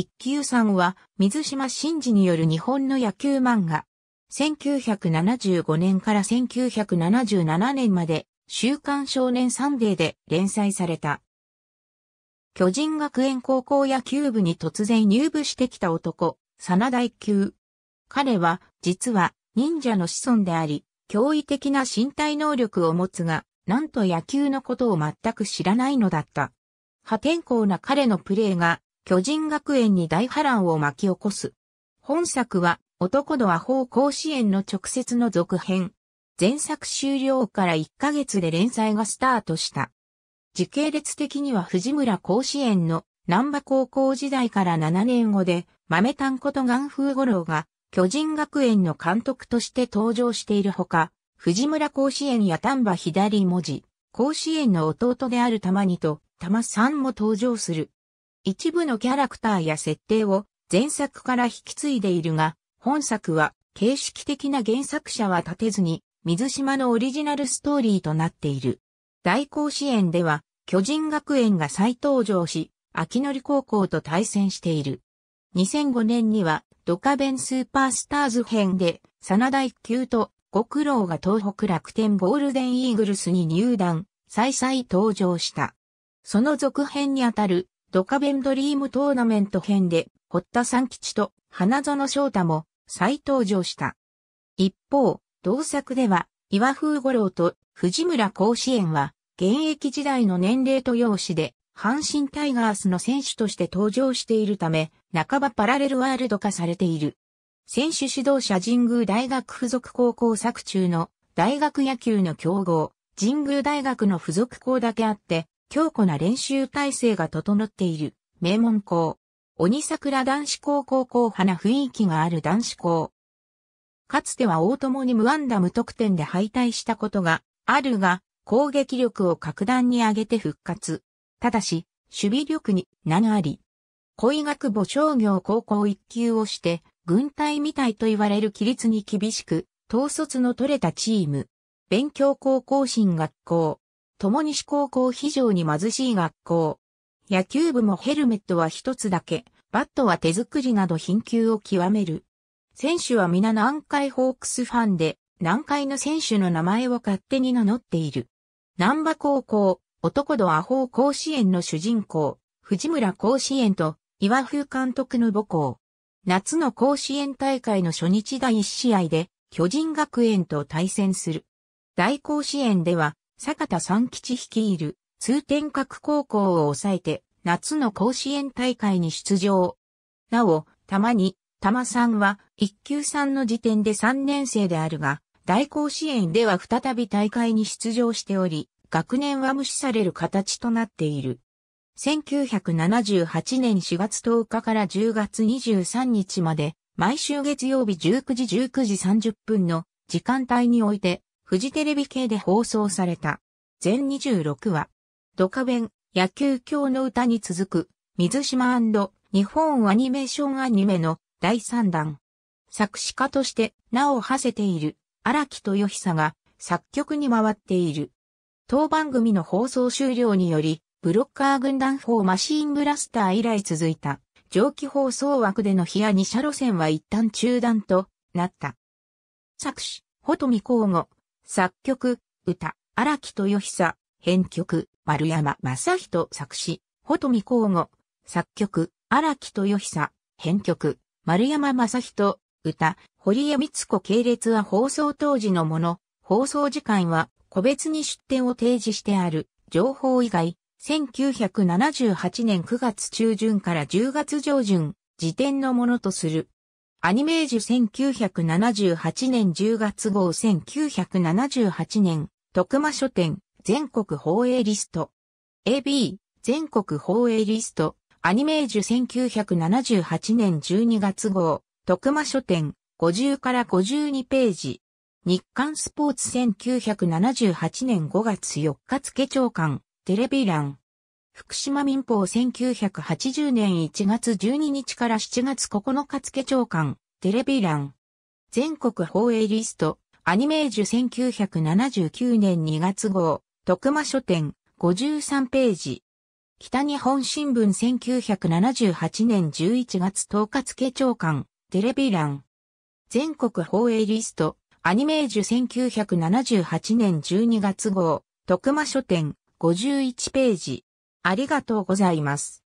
一級さんは、水島新司による日本の野球漫画。1975年から1977年まで、週刊少年サンデーで連載された。巨人学園高校野球部に突然入部してきた男、真田一級。彼は、実は、忍者の子孫であり、驚異的な身体能力を持つが、なんと野球のことを全く知らないのだった。破天荒な彼のプレーが巨人学園に大波乱を巻き起こす。本作は、男のアホ甲子園の直接の続編。前作終了から1ヶ月で連載がスタートした。時系列的には藤村甲子園の南波高校時代から7年後で、豆炭こと岩風五郎が巨人学園の監督として登場しているほか、藤村甲子園や丹波左文字、甲子園の弟である玉にと玉さんも登場する。一部のキャラクターや設定を前作から引き継いでいるが、本作は形式的な原作者は立てずに、水島のオリジナルストーリーとなっている。大甲子園では、巨人学園が再登場し、秋のり高校と対戦している。2005年には、ドカベンスーパースターズ編で、真田一級とご苦労が東北楽天ゴールデンイーグルスに入団、再々登場した。その続編にあたるドカベンドリームトーナメント編で、堀田三吉と花園翔太も再登場した。一方、同作では、岩風五郎と藤村甲子園は、現役時代の年齢と容姿で、阪神タイガースの選手として登場しているため、半ばパラレルワールド化されている。選手指導者神宮大学附属高校作中の大学野球の競合、神宮大学の附属校だけあって、強固な練習体制が整っている、名門校。鬼桜男子高校校派な雰囲気がある男子校。かつては大友に無安打無得点で敗退したことがあるが、攻撃力を格段に上げて復活。ただし、守備力に名があり。恋学母商業高校一級をして、軍隊みたいと言われる規律に厳しく、統率の取れたチーム。勉強高校新学校。共西高校非常に貧しい学校。野球部もヘルメットは一つだけ、バットは手作りなど貧窮を極める。選手は皆南海ホークスファンで、南海の選手の名前を勝手に名乗っている。南波高校、男度アホー甲子園の主人公、藤村甲子園と岩風監督の母校。夏の甲子園大会の初日第一試合で巨人学園と対戦する。大甲子園では坂田三吉率いる通天閣高校を抑えて夏の甲子園大会に出場。なお、たまに、玉さんは一級さんの時点で3年生であるが、大甲子園では再び大会に出場しており、学年は無視される形となっている。1978年4月10日から10月23日まで、毎週月曜日19時19時30分の時間帯において、フジテレビ系で放送された。全26話。ドカベン、野球教の歌に続く、水島日本アニメーションアニメの第3弾。作詞家として名を馳せている荒木豊久が作曲に回っている。当番組の放送終了により、ブロッカー軍団4マシーンブラスター以来続いた上記放送枠でのヒア二車路線は一旦中断となった。作詞、ほとみ交互、作曲、歌、荒木豊久、編曲、丸山正人作詞、ほとみ交互、作曲、荒木豊久、編曲、丸山正人、歌、堀江光子系列は放送当時のもの、放送時間は個別に出典を提示してある、情報以外、1978年9月中旬から10月上旬、時点のものとする。アニメージュ1978年10月号1978年、徳間書店、全国放映リスト。AB、全国放映リスト、アニメージュ1978年12月号、徳間書店、50から52ページ。日刊スポーツ1978年5月4日付長官、テレビ欄。福島民法1980年1月12日から7月9日付長官、テレビ欄。全国放映リスト、アニメージュ1979年2月号、徳間書店、53ページ。北日本新聞1978年11月10日付長官、テレビ欄。全国放映リスト、アニメージュ1978年12月号、徳間書店、51ページ。ありがとうございます。